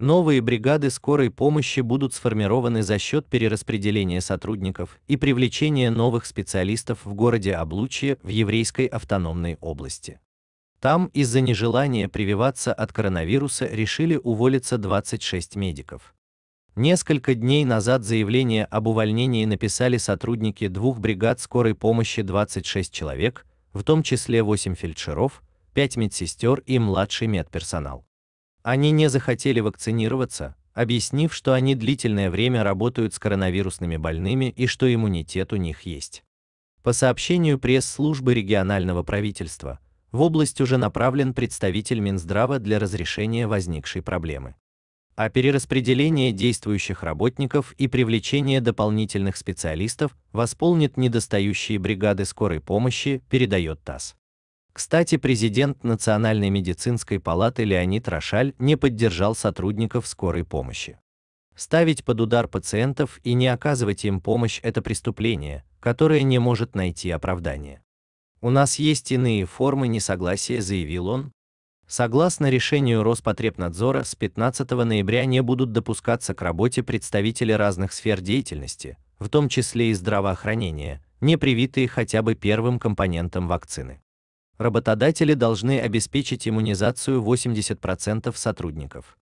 Новые бригады скорой помощи будут сформированы за счет перераспределения сотрудников и привлечения новых специалистов в городе Облучье в Еврейской автономной области. Там из-за нежелания прививаться от коронавируса решили уволиться 26 медиков. Несколько дней назад заявление об увольнении написали сотрудники двух бригад скорой помощи 26 человек, в том числе 8 фельдшеров, 5 медсестер и младший медперсонал. Они не захотели вакцинироваться, объяснив, что они длительное время работают с коронавирусными больными и что иммунитет у них есть. По сообщению пресс-службы регионального правительства, в область уже направлен представитель Минздрава для разрешения возникшей проблемы. А перераспределение действующих работников и привлечение дополнительных специалистов восполнит недостающие бригады скорой помощи, передает ТАСС. Кстати, президент Национальной медицинской палаты Леонид Рошаль не поддержал сотрудников скорой помощи. Ставить под удар пациентов и не оказывать им помощь – это преступление, которое не может найти оправдания. «У нас есть иные формы несогласия», – заявил он. Согласно решению Роспотребнадзора, с 15 ноября не будут допускаться к работе представители разных сфер деятельности, в том числе и здравоохранения, не привитые хотя бы первым компонентом вакцины работодатели должны обеспечить иммунизацию 80% сотрудников.